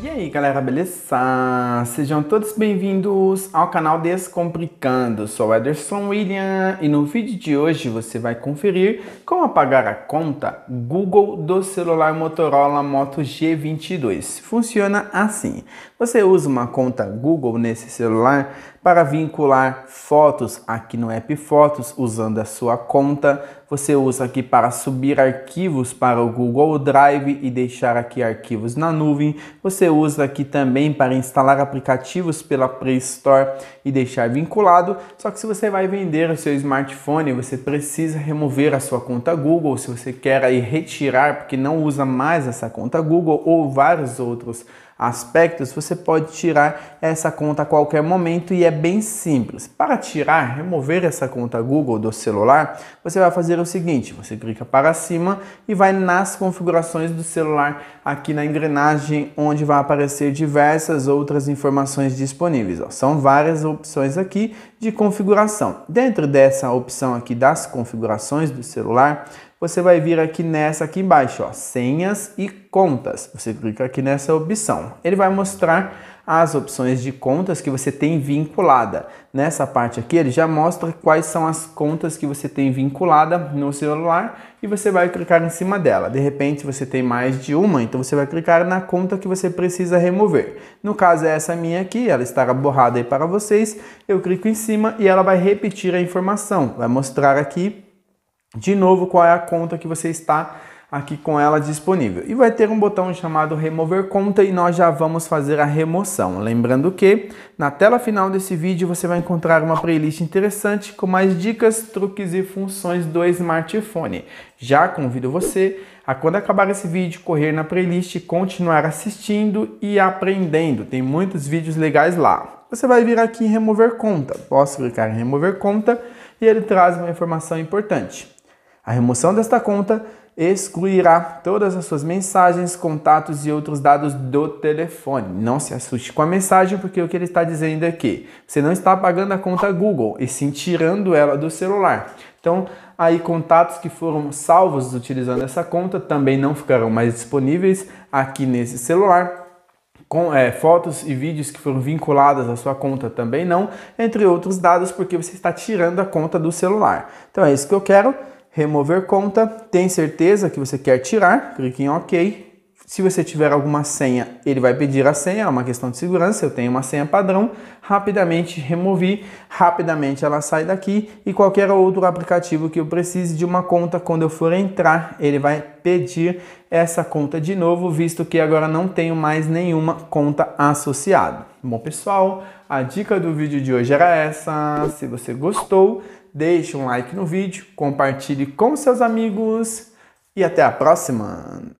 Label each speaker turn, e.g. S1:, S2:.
S1: E aí galera, beleza? Sejam todos bem-vindos ao canal Descomplicando. Sou Ederson William e no vídeo de hoje você vai conferir como apagar a conta Google do celular Motorola Moto G22. Funciona assim: você usa uma conta Google nesse celular, para vincular fotos aqui no app Fotos, usando a sua conta, você usa aqui para subir arquivos para o Google Drive e deixar aqui arquivos na nuvem. Você usa aqui também para instalar aplicativos pela Play Store e deixar vinculado. Só que se você vai vender o seu smartphone, você precisa remover a sua conta Google. Se você quer aí retirar porque não usa mais essa conta Google ou vários outros aspectos, você pode tirar essa conta a qualquer momento e é bem simples. Para tirar, remover essa conta Google do celular, você vai fazer o seguinte: você clica para cima e vai nas configurações do celular aqui na engrenagem, onde vai aparecer diversas outras informações disponíveis. São várias opções aqui de configuração. Dentro dessa opção aqui das configurações do celular, você vai vir aqui nessa aqui embaixo, ó, senhas e contas. Você clica aqui nessa opção. Ele vai mostrar as opções de contas que você tem vinculada. Nessa parte aqui, ele já mostra quais são as contas que você tem vinculada no celular e você vai clicar em cima dela. De repente, você tem mais de uma, então você vai clicar na conta que você precisa remover. No caso, é essa minha aqui, ela estará borrada aí para vocês. Eu clico em cima e ela vai repetir a informação. Vai mostrar aqui de novo qual é a conta que você está aqui com ela disponível. E vai ter um botão chamado remover conta e nós já vamos fazer a remoção. Lembrando que na tela final desse vídeo você vai encontrar uma playlist interessante com mais dicas, truques e funções do smartphone. Já convido você a quando acabar esse vídeo correr na playlist, continuar assistindo e aprendendo. Tem muitos vídeos legais lá. Você vai vir aqui em remover conta. Posso clicar em remover conta e ele traz uma informação importante. A remoção desta conta excluirá todas as suas mensagens, contatos e outros dados do telefone. Não se assuste com a mensagem, porque o que ele está dizendo é que você não está pagando a conta Google e sim tirando ela do celular. Então, aí contatos que foram salvos utilizando essa conta também não ficarão mais disponíveis aqui nesse celular. Com, é, fotos e vídeos que foram vinculadas à sua conta também não, entre outros dados, porque você está tirando a conta do celular. Então é isso que eu quero remover conta, tem certeza que você quer tirar, clique em OK se você tiver alguma senha, ele vai pedir a senha, é uma questão de segurança. Eu tenho uma senha padrão, rapidamente removi, rapidamente ela sai daqui e qualquer outro aplicativo que eu precise de uma conta, quando eu for entrar, ele vai pedir essa conta de novo, visto que agora não tenho mais nenhuma conta associada. Bom, pessoal, a dica do vídeo de hoje era essa. Se você gostou, deixe um like no vídeo, compartilhe com seus amigos e até a próxima!